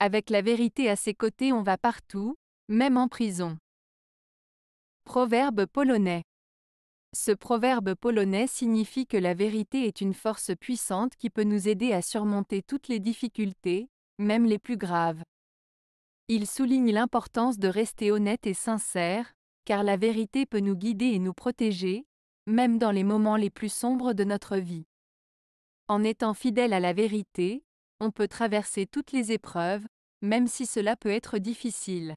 Avec la vérité à ses côtés on va partout, même en prison. Proverbe polonais. Ce proverbe polonais signifie que la vérité est une force puissante qui peut nous aider à surmonter toutes les difficultés, même les plus graves. Il souligne l'importance de rester honnête et sincère, car la vérité peut nous guider et nous protéger, même dans les moments les plus sombres de notre vie. En étant fidèle à la vérité, on peut traverser toutes les épreuves, même si cela peut être difficile.